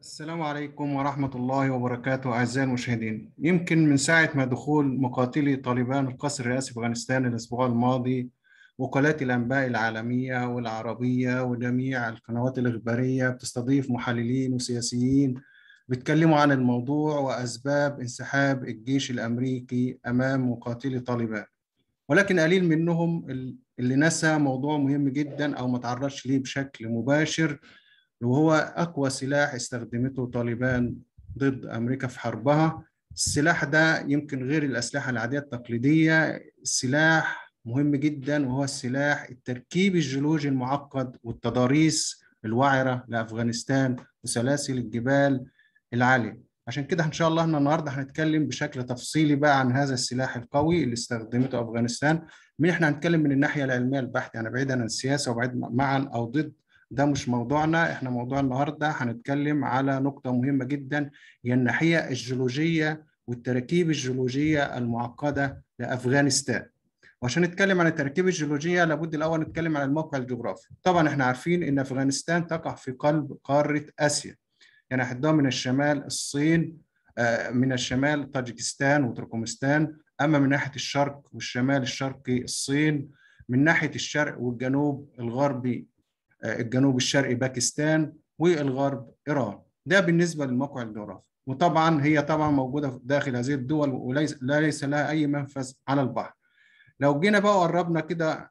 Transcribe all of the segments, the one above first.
السلام عليكم ورحمة الله وبركاته أعزائي المشاهدين يمكن من ساعة ما دخول مقاتلي طالبان القصر الرئاسي في أفغانستان الأسبوع الماضي وكالات الأنباء العالمية والعربية وجميع القنوات الإخبارية بتستضيف محللين وسياسيين بيتكلموا عن الموضوع وأسباب انسحاب الجيش الأمريكي أمام مقاتلي طالبان ولكن قليل منهم اللي نسى موضوع مهم جدا أو ما تعرضش ليه بشكل مباشر وهو أقوى سلاح استخدمته طالبان ضد أمريكا في حربها السلاح ده يمكن غير الأسلحة العادية التقليدية سلاح مهم جدا وهو السلاح التركيب الجيولوجي المعقد والتضاريس الوعرة لأفغانستان وسلاسل الجبال العالية عشان كده إن شاء الله احنا النهاردة هنتكلم بشكل تفصيلي بقى عن هذا السلاح القوي اللي استخدمته أفغانستان من احنا هنتكلم من الناحية العلمية البحتة يعني بعيدا عن السياسة وبعيد معا أو ضد ده مش موضوعنا احنا موضوع النهارده هنتكلم على نقطه مهمه جدا هي الناحيه الجيولوجيه والتراكيب الجيولوجيه المعقده لافغانستان وعشان نتكلم عن التركيبة الجيولوجية لابد الأول نتكلم عن الموقع الجغرافي طبعا احنا عارفين أن أفغانستان تقع في قلب قارة آسيا يعني حدها من الشمال الصين آه، من الشمال طاجكستان وتركمستان أما من ناحية الشرق والشمال الشرقي الصين من ناحية الشرق والجنوب الغربي آه، الجنوب الشرقي باكستان والغرب ايران ده بالنسبه للموقع الجغرافي وطبعا هي طبعا موجوده داخل هذه الدول وليس لا ليس لها اي منفذ على البحر لو جينا بقى وقربنا كده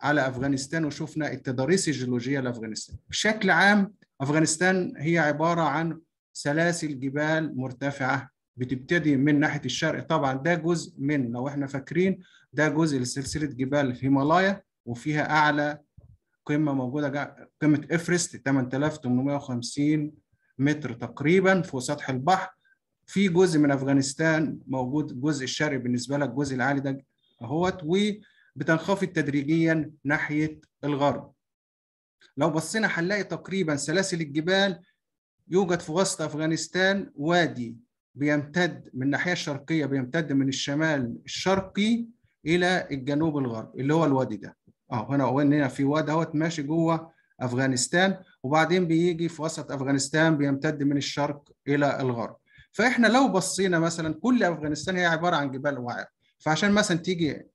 على افغانستان وشفنا التضاريس الجيولوجيه لافغانستان بشكل عام افغانستان هي عباره عن سلاسل جبال مرتفعه بتبتدي من ناحيه الشرق طبعا ده جزء من لو احنا فاكرين ده جزء لسلسله جبال الهيمالايا وفيها اعلى قمه موجوده جا... قمه افرست 8850 متر تقريبا فوق سطح البحر في جزء من افغانستان موجود الجزء الشرقي بالنسبه لك الجزء العالي ده اهوت وبتنخفض تدريجيا ناحيه الغرب لو بصينا هنلاقي تقريبا سلاسل الجبال يوجد في وسط افغانستان وادي بيمتد من الناحيه الشرقيه بيمتد من الشمال الشرقي الى الجنوب الغرب اللي هو الوادي ده اه هنا هنا في واد اهوت ماشي جوه افغانستان وبعدين بيجي في وسط افغانستان بيمتد من الشرق الى الغرب فاحنا لو بصينا مثلا كل افغانستان هي عباره عن جبال وعاب فعشان مثلا تيجي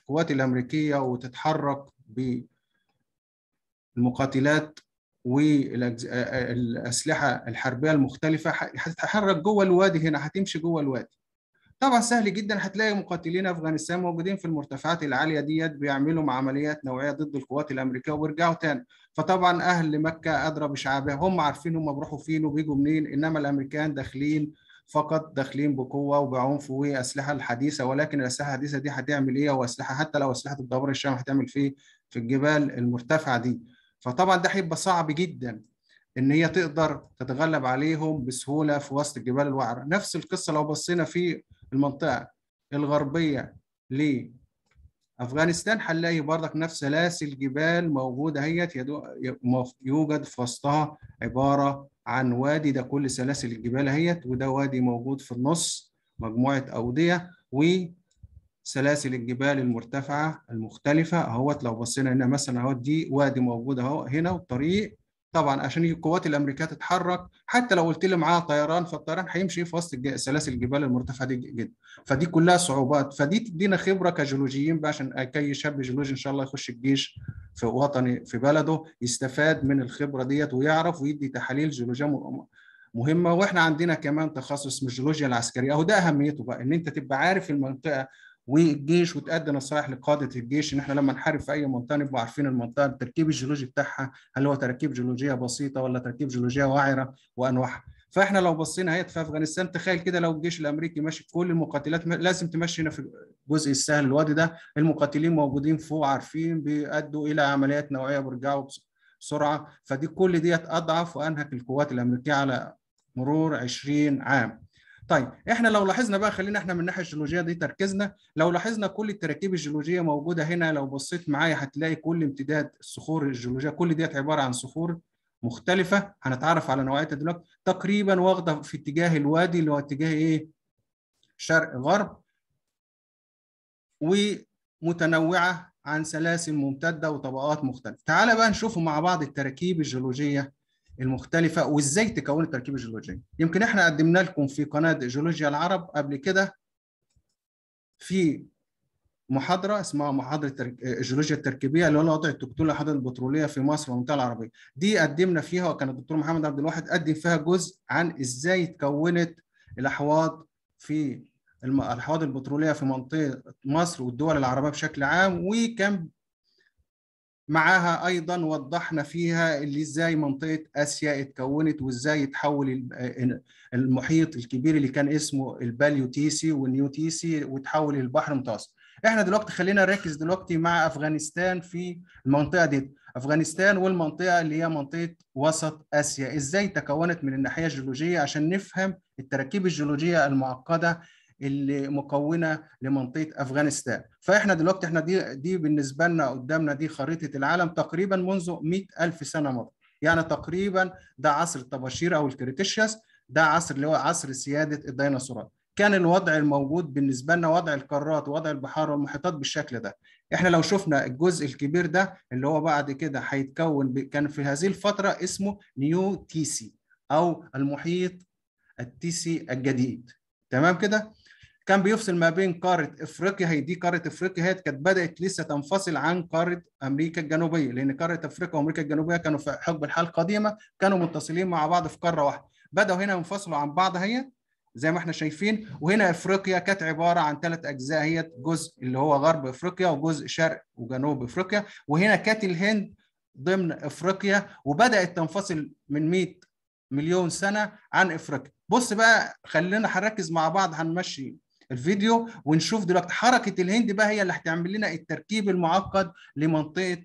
القوات الامريكيه وتتحرك بالمقاتلات والاسلحه الحربيه المختلفه هتتحرك جوه الوادي هنا هتمشي جوه الوادي طبعا سهل جدا هتلاقي مقاتلين افغانستان موجودين في المرتفعات العاليه ديت بيعملوا عمليات نوعيه ضد القوات الامريكيه وبيرجعوا تاني فطبعا اهل مكه ادرى بشعبها هم عارفين هم بيروحوا فين وبيجوا منين انما الامريكان داخلين فقط داخلين بقوه وبعنف واسلحه الحديثه ولكن الاسلحه الحديثه دي هتعمل ايه واسلحه حتى لو اسلحه الدوران الشام هتعمل في في الجبال المرتفعه دي فطبعا ده هيبقى صعب جدا ان هي تقدر تتغلب عليهم بسهوله في وسط الجبال الوعره نفس القصه لو بصينا في المنطقه الغربيه لافغانستان هنلاقي بردك نفس سلاسل جبال موجوده اهيت يوجد في وسطها عباره عن وادي ده كل سلاسل الجبال اهيت وده وادي موجود في النص مجموعه اوديه وسلاسل الجبال المرتفعه المختلفه اهوت لو بصينا هنا مثلا اهوت دي وادي موجود اهو هنا والطريق طبعا عشان القوات الامريكيه تتحرك حتى لو قلت لي معاها طيران فالطيران هيمشي في وسط سلاسل الجبال المرتفعه دي جدا فدي كلها صعوبات فدي تدينا خبره كجيولوجيين بقى عشان اي شاب جيولوجي ان شاء الله يخش الجيش في وطني في بلده يستفاد من الخبره ديت ويعرف ويدي تحاليل جيولوجيه مهمه واحنا عندنا كمان تخصص من الجيولوجيا العسكريه اهو ده اهميته بقى ان انت تبقى عارف المنطقه والجيش وتقدم نصائح لقاده الجيش ان احنا لما نحارب في اي منطقه نبقى عارفين المنطقه التركيب الجيولوجي بتاعها هل هو تركيب جيولوجيه بسيطه ولا تركيب جيولوجيه وعره وانواعها فاحنا لو بصينا اهيت في افغانستان تخيل كده لو الجيش الامريكي ماشي كل المقاتلات لازم تمشي هنا في الجزء السهل الوادي ده المقاتلين موجودين فوق عارفين بيأدوا الى عمليات نوعيه بيرجعوا بسرعه فدي كل ديت اضعف وانهك القوات الامريكيه على مرور 20 عام طيب احنا لو لاحظنا بقى خلينا احنا من الناحيه الجيولوجيه دي تركيزنا لو لاحظنا كل التراكيب الجيولوجيه موجوده هنا لو بصيت معايا هتلاقي كل امتداد الصخور الجيولوجيه كل ديت عباره عن صخور مختلفه هنتعرف على نوعيتها دلوقتي تقريبا واخده في اتجاه الوادي اللي هو اتجاه ايه شرق غرب ومتنوعه عن سلاسل ممتده وطبقات مختلفه تعال بقى نشوفوا مع بعض التراكيب الجيولوجيه المختلفه وازاي تكون التركيبه الجيولوجيه يمكن احنا قدمنا لكم في قناه جيولوجيا العرب قبل كده في محاضره اسمها محاضره الجيولوجيا التركيبيه اللي هو وضع التكتل الاحاديه البتروليه في مصر والمنطقه العربيه دي قدمنا فيها وكان الدكتور محمد عبد الواحد قدم فيها جزء عن ازاي تكونت الاحواض في الاحواض البتروليه في منطقه مصر والدول العربيه بشكل عام وكان معاها ايضا وضحنا فيها اللي ازاي منطقه اسيا اتكونت وازاي اتحول المحيط الكبير اللي كان اسمه الباليوتيسي والنيوتيسي وتحول البحر المتوسط احنا دلوقتي خلينا نركز دلوقتي مع افغانستان في المنطقه دي افغانستان والمنطقه اللي هي منطقه وسط اسيا ازاي تكونت من الناحيه الجيولوجيه عشان نفهم التراكيب الجيولوجيه المعقده اللي مكونه لمنطقه افغانستان فاحنا دلوقتي احنا دي دي بالنسبه لنا قدامنا دي خريطه العالم تقريبا منذ 100000 سنه مضت يعني تقريبا ده عصر الطباشير او الكريتيشياس ده عصر اللي هو عصر سياده الديناصورات كان الوضع الموجود بالنسبه لنا وضع القارات ووضع البحار والمحيطات بالشكل ده احنا لو شفنا الجزء الكبير ده اللي هو بعد كده هيتكون ب... كان في هذه الفتره اسمه نيو تيسي او المحيط التيسي الجديد تمام كده كان بيفصل ما بين قاره افريقيا هي دي قاره افريقيا هي كانت بدات لسه تنفصل عن قاره امريكا الجنوبيه لان قاره افريقيا وامريكا الجنوبيه كانوا في حقب الحال القديمه كانوا متصلين مع بعض في قاره واحده بداوا هنا ينفصلوا عن بعض هي زي ما احنا شايفين وهنا افريقيا كانت عباره عن ثلاث اجزاء هي جزء اللي هو غرب افريقيا وجزء شرق وجنوب افريقيا وهنا كانت الهند ضمن افريقيا وبدات تنفصل من 100 مليون سنه عن افريقيا بص بقى خلينا هنركز مع بعض هنمشي الفيديو ونشوف دلوقتي حركه الهند بقى هي اللي هتعمل لنا التركيب المعقد لمنطقه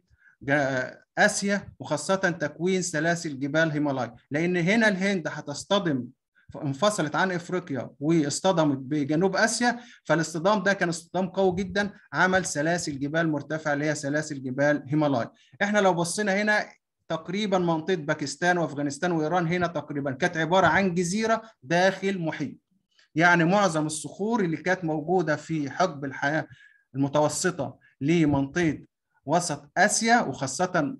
اسيا وخاصه تكوين سلاسل جبال هيمالاي لان هنا الهند هتصطدم انفصلت عن افريقيا واصطدمت بجنوب اسيا فالاصطدام ده كان اصطدام قوي جدا عمل سلاسل جبال مرتفعه اللي هي سلاسل جبال هيمالاي احنا لو بصينا هنا تقريبا منطقه باكستان وافغانستان وايران هنا تقريبا كانت عباره عن جزيره داخل محيط يعني معظم الصخور اللي كانت موجودة في حقب الحياة المتوسطة لمنطقة وسط آسيا وخاصة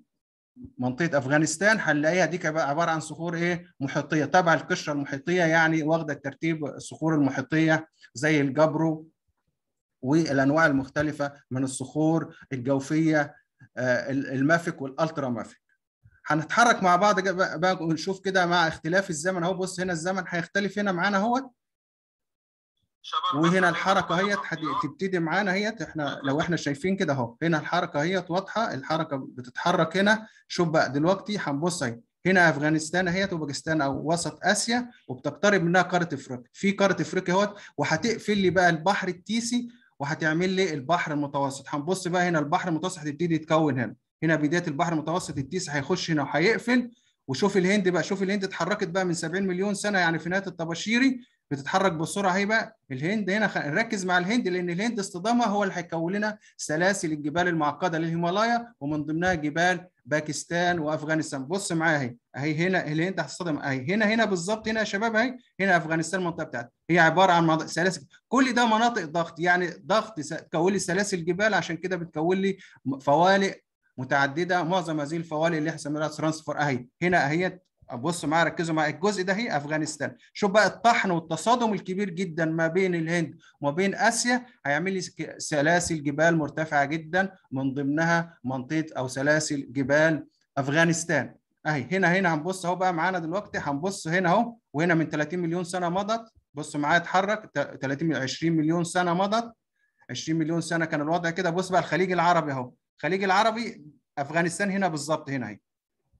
منطقة أفغانستان هنلاقيها دي عبارة عن صخور إيه محيطية تبع القشرة المحيطية يعني واخدة ترتيب الصخور المحيطية زي الجبرو والأنواع المختلفة من الصخور الجوفية آه، المافك والالترا مافك هنتحرك مع بعض بقى ونشوف كده مع اختلاف الزمن اهو بص هنا الزمن هيختلف هنا معانا اهوت وهنا الحركه هي هتبتدي معانا هي احنا لو احنا شايفين كده اهو هنا الحركه هي واضحه الحركه بتتحرك هنا شوف بقى دلوقتي هنبص اهي هنا افغانستان اهي وباكستان او وسط اسيا وبتقترب منها قاره افريقيا في قاره افريقيا اهوت وهتقفل لي بقى البحر التيسي وهتعمل لي البحر المتوسط هنبص بقى هنا البحر المتوسط هتبتدي يتكون هنا هنا بدايه البحر المتوسط التيسي هيخش هنا وهيقفل وشوف الهند بقى شوف الهند اتحركت بقى من 70 مليون سنه يعني في نهايه الطباشيري بتتحرك بسرعه هيبقى الهند هنا خ... نركز مع الهند لان الهند اصطدامها هو اللي هيكون لنا سلاسل الجبال المعقده للهيمالايا ومن ضمنها جبال باكستان وافغانستان بص معايا اهي اهي هنا الهند هتصطدم اهي هنا هنا بالظبط هنا يا شباب اهي هنا افغانستان المنطقه بتاعتها هي عباره عن سلاسل كل ده مناطق ضغط يعني ضغط تكون لي سلاسل جبال عشان كده بتكون لي فوالق متعدده معظم هذه الفوالق اللي احنا بنسميها ترانسفور اهي هنا اهي بصوا معايا ركزوا معايا الجزء ده هي افغانستان شوف بقى الطحن والتصادم الكبير جدا ما بين الهند وما بين اسيا هيعمل لي سلاسل جبال مرتفعه جدا من ضمنها منطقه او سلاسل جبال افغانستان اهي هنا هنا هنبص اهو بقى معانا دلوقتي هنبص هنا اهو وهنا من 30 مليون سنه مضت بصوا معايا اتحرك 30 20 مليون سنه مضت 20 مليون سنه كان الوضع كده بص بقى الخليج العربي اهو الخليج العربي افغانستان هنا بالظبط هنا اهي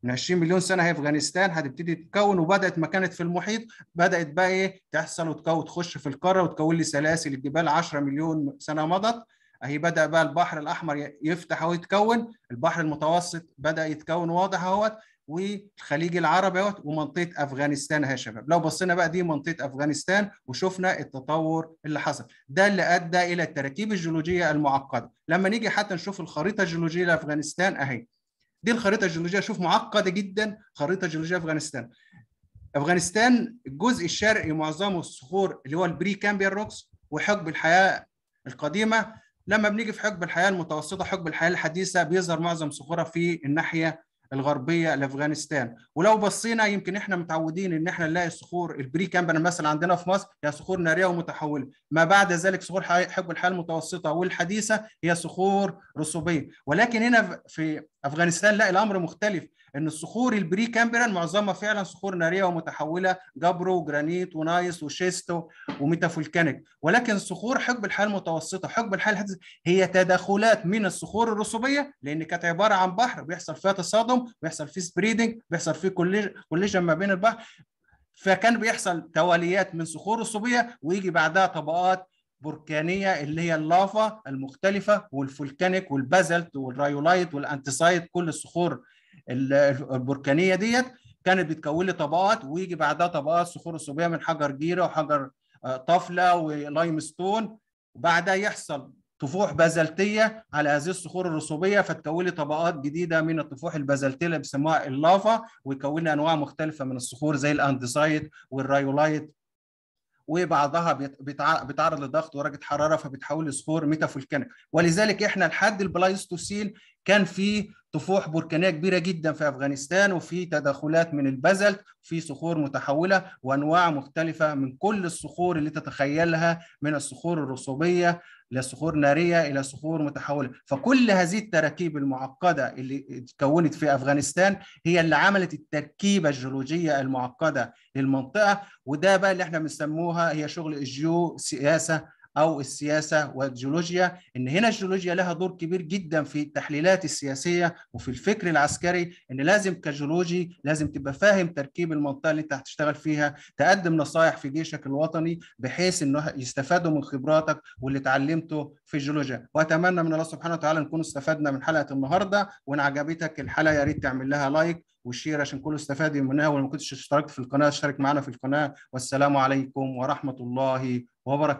من 20 مليون سنه هي افغانستان هتبتدي تتكون وبدات ما كانت في المحيط بدات بقى ايه تحصل وتكون تخش في القاره وتكون لي سلاسل الجبال 10 مليون سنه مضت اهي بدا بقى البحر الاحمر يفتح ويتكون البحر المتوسط بدا يتكون واضح اهوت والخليج العربي اهوت ومنطقه افغانستان اهي يا شباب لو بصينا بقى دي منطقه افغانستان وشفنا التطور اللي حصل ده اللي ادى الى التراكيب الجيولوجيه المعقده لما نيجي حتى نشوف الخريطه الجيولوجيه لافغانستان اهي دي الخريطه الجيولوجيه شوف معقده جدا خريطه جيولوجيه افغانستان افغانستان الجزء الشرقي معظمه الصخور اللي هو البري كامبيان روكس وحقب الحياه القديمه لما بنيجي في حقب الحياه المتوسطه حقب الحياه الحديثه بيظهر معظم صخورها في الناحيه الغربيه لافغانستان ولو بصينا يمكن احنا متعودين ان احنا نلاقي صخور البري كامبان مثلا عندنا في مصر هي صخور ناريه ومتحوله ما بعد ذلك صخور حقب الحياه المتوسطه والحديثه هي صخور رسوبيه ولكن هنا في افغانستان لا الامر مختلف ان الصخور البري كامبريان معظمها فعلا صخور ناريه ومتحوله جبرو وجرانيت ونايس وشيستو وميتافولكانيك ولكن صخور حقب الحياه المتوسطه حقب الحياه هي تداخلات من الصخور الرسوبيه لان كانت عباره عن بحر بيحصل فيها تصادم بيحصل فيه سبريدنج بيحصل فيه كوليجن ما بين البحر فكان بيحصل تواليات من صخور رسوبيه ويجي بعدها طبقات بركانيه اللي هي اللافا المختلفه والفولكانيك والبازلت والرايولايت والانتسايت كل الصخور البركانيه ديت كانت بتكون لي طبقات ويجي بعدها طبقات صخور رسوبيه من حجر جيره وحجر آه، طفله ولايم ستون وبعدها يحصل طفوح بازلتيه على هذه الصخور الرسوبيه فتكون لي طبقات جديده من الطفوح البازلتيه اللي بيسموها اللافا ويكون لي انواع مختلفه من الصخور زي الاندسايت والرايولايت وبعضها بيتعرض لضغط ودرجه حراره فبتحول لصخور ميتافولكانيك ولذلك احنا لحد البلايستوسين كان في طفوح بركانيه كبيره جدا في افغانستان وفي تدخلات من البازلت في صخور متحوله وانواع مختلفه من كل الصخور اللي تتخيلها من الصخور الرسوبيه الى صخور ناريه الى صخور متحوله فكل هذه التراكيب المعقده اللي تكونت في افغانستان هي اللي عملت التركيبه الجيولوجيه المعقده للمنطقه وده بقى اللي احنا بنسموها هي شغل الجيو سياسه او السياسه والجيولوجيا ان هنا الجيولوجيا لها دور كبير جدا في التحليلات السياسيه وفي الفكر العسكري ان لازم كجيولوجي لازم تبقى فاهم تركيب المنطقه اللي انت هتشتغل فيها تقدم نصايح في جيشك الوطني بحيث انه يستفادوا من خبراتك واللي اتعلمته في الجيولوجيا واتمنى من الله سبحانه وتعالى نكون استفدنا من حلقه النهارده وان عجبتك الحلقه يا ريت تعمل لها لايك وشير عشان كله استفاد منها ولو ما كنتش اشتركت في القناه اشترك معنا في القناه والسلام عليكم ورحمه الله وبركاته